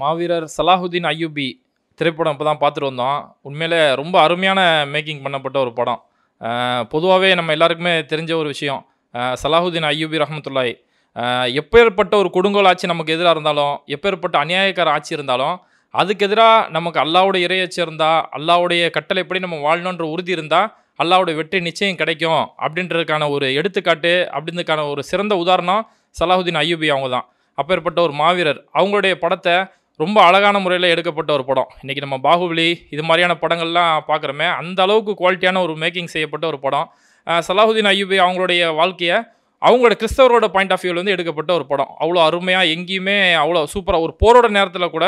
மாவீரர் சலாஹுதீன் ஐயூபி திரைப்படம் இப்போ தான் பார்த்துட்டு வந்தோம் உண்மையிலே ரொம்ப அருமையான மேக்கிங் பண்ணப்பட்ட ஒரு படம் பொதுவாகவே நம்ம எல்லாருக்குமே தெரிஞ்ச ஒரு விஷயம் சலாஹுதீன் ஐயூபி ரஹமத்துல்லாய் எப்பேற்பட்ட ஒரு கொடுங்கோல் ஆட்சி நமக்கு எதிராக இருந்தாலும் எப்பேற்பட்ட அநியாயக்கார ஆட்சி இருந்தாலும் அதுக்கு எதிராக நமக்கு அல்லாவுடைய இறையச்சி இருந்தால் அல்லாவுடைய கட்டளைப்படி நம்ம வாழணுன்ற உறுதி இருந்தால் அல்லாவுடைய வெற்றி நிச்சயம் கிடைக்கும் அப்படின்றதுக்கான ஒரு எடுத்துக்காட்டு அப்படின்றதுக்கான ஒரு சிறந்த உதாரணம் சலாஹுதீன் ஐயூபி அவங்க தான் அப்பேற்பட்ட ஒரு மாவீரர் அவங்களுடைய படத்தை ரொம்ப அழகான முறையில் எடுக்கப்பட்ட ஒரு படம் இன்றைக்கி நம்ம பாகுபலி இது மாதிரியான படங்கள்லாம் பார்க்குறோமே அந்த அளவுக்கு குவாலிட்டியான ஒரு மேக்கிங் செய்யப்பட்ட ஒரு படம் சலாஹுதீன் ஐயூபி அவங்களுடைய வாழ்க்கையை அவங்களோட கிறிஸ்தவரோட பாயிண்ட் ஆஃப் வியூவில் வந்து எடுக்கப்பட்ட ஒரு படம் அவ்வளோ அருமையாக எங்கேயுமே அவ்வளோ சூப்பராக ஒரு போரோட நேரத்தில் கூட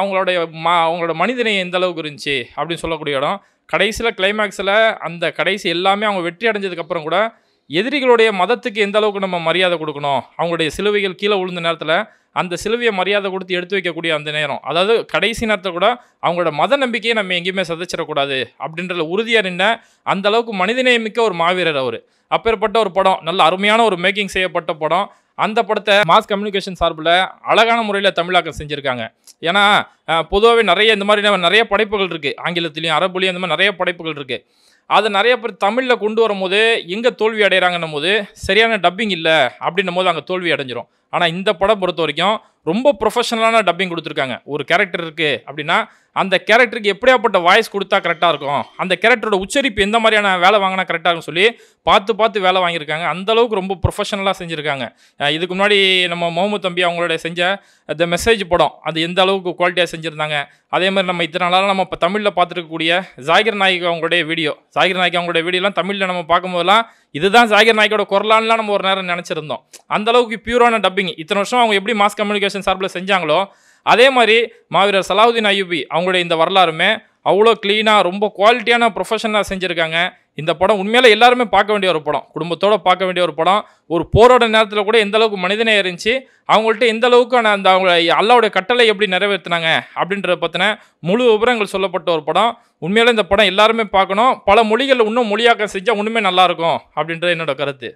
அவங்களுடைய மா அவங்களோட மனிதனை எந்த அளவுக்கு இருந்துச்சு அப்படின்னு சொல்லக்கூடிய இடம் கடைசியில் கிளைமேக்ஸில் அந்த கடைசி எல்லாமே அவங்க வெற்றி அடைஞ்சதுக்கப்புறம் கூட எதிரிகளுடைய மதத்துக்கு எந்த அளவுக்கு நம்ம மரியாதை கொடுக்கணும் அவங்களுடைய சிலுவைகள் கீழே விழுந்த நேரத்தில் அந்த சிலுவையை மரியாதை கொடுத்து எடுத்து வைக்கக்கூடிய அந்த நேரம் அதாவது கடைசி நேரத்தை கூட அவங்களோட மத நம்பிக்கையை நம்ம எங்கேயுமே சதைச்சிடக்கூடாது அப்படின்றத உறுதியாக நின்ன அந்த அளவுக்கு மனிதநேயமிக்க ஒரு மாவீரர் அவர் அப்பேற்பட்ட ஒரு படம் நல்ல அருமையான ஒரு மேக்கிங் செய்யப்பட்ட படம் அந்த படத்தை மாஸ் கம்யூனிகேஷன் சார்பில் அழகான முறையில் தமிழாக்கம் செஞ்சுருக்காங்க ஏன்னா பொதுவாகவே நிறைய இந்த மாதிரி நிறைய படைப்புகள் இருக்குது ஆங்கிலத்திலையும் அரபுலையும் இந்த மாதிரி நிறைய படைப்புகள் இருக்குது அதை நிறைய பேர் தமிழில் கொண்டு வரும்போது எங்கே தோல்வி அடைகிறாங்கன்னும் போது சரியான டப்பிங் இல்லை அப்படின்னும் போது அங்கே தோல்வி அடைஞ்சிரும் ஆனால் இந்த படம் பொறுத்த வரைக்கும் ரொம்ப ப்ரொஃபஷனலான டப்பிங் கொடுத்துருக்காங்க ஒரு கேரக்டர் இருக்குது அப்படின்னா அந்த கேரக்டருக்கு எப்படியாப்பட்ட வாய்ஸ் கொடுத்தா கரெக்டாக இருக்கும் அந்த கேரக்டரோட உச்சரிப்பு எந்த மாதிரியான வேலை வாங்கினா கரெக்டாக இருக்கும்னு சொல்லி பார்த்து பார்த்து வேலை வாங்கியிருக்காங்க அந்தளவுக்கு ரொம்ப ப்ரொஃபஷனலாக செஞ்சுருக்காங்க இதுக்கு முன்னாடி நம்ம மோமு தம்பி அவங்களோட செஞ்ச த மெசேஜ் படம் அது எந்த அளவுக்கு குவாலிட்டியாக செஞ்சுருந்தாங்க அதே மாதிரி நம்ம இத்தனை நாளாக நம்ம இப்போ தமிழில் பார்த்துருக்கக்கூடிய ஜாகிர் நாயக் அவங்களுடைய வீடியோ ஜாகிர் நாயக் அவங்களுடைய வீடியோலாம் தமிழில் நம்ம பார்க்கும்போதெல்லாம் இதுதான் ஜாகிர் நாயக்கோட குரலான்லாம் நம்ம ஒரு நேரம் நினச்சிருந்தோம் அந்தளவுக்கு பியூரான டப்பிங் இத்தனை வருஷம் அவங்க எப்படி மாஸ் கம்யூனிகேஷன் அசோசியேஷன் சார்பில் செஞ்சாங்களோ அதே மாதிரி மாவீரர் சலாவுதீன் அயூபி அவங்களுடைய இந்த வரலாறுமே அவ்வளோ க்ளீனாக ரொம்ப குவாலிட்டியான ப்ரொஃபஷனாக செஞ்சுருக்காங்க இந்த படம் உண்மையில் எல்லாருமே பார்க்க வேண்டிய ஒரு படம் குடும்பத்தோடு பார்க்க வேண்டிய ஒரு படம் ஒரு போரோட நேரத்தில் கூட எந்த அளவுக்கு மனிதனே இருந்துச்சு அவங்கள்ட்ட எந்த அளவுக்கான அந்த அவங்க அல்லாவுடைய கட்டளை எப்படி நிறைவேற்றினாங்க அப்படின்றத பற்றின முழு விவரங்கள் சொல்லப்பட்ட ஒரு படம் உண்மையில் இந்த படம் எல்லாருமே பார்க்கணும் பல மொழிகளில் இன்னும் மொழியாக்கம் செஞ்சால் இன்னுமே நல்லாயிருக்கும் அப்படின்றது என்னோட கருத்து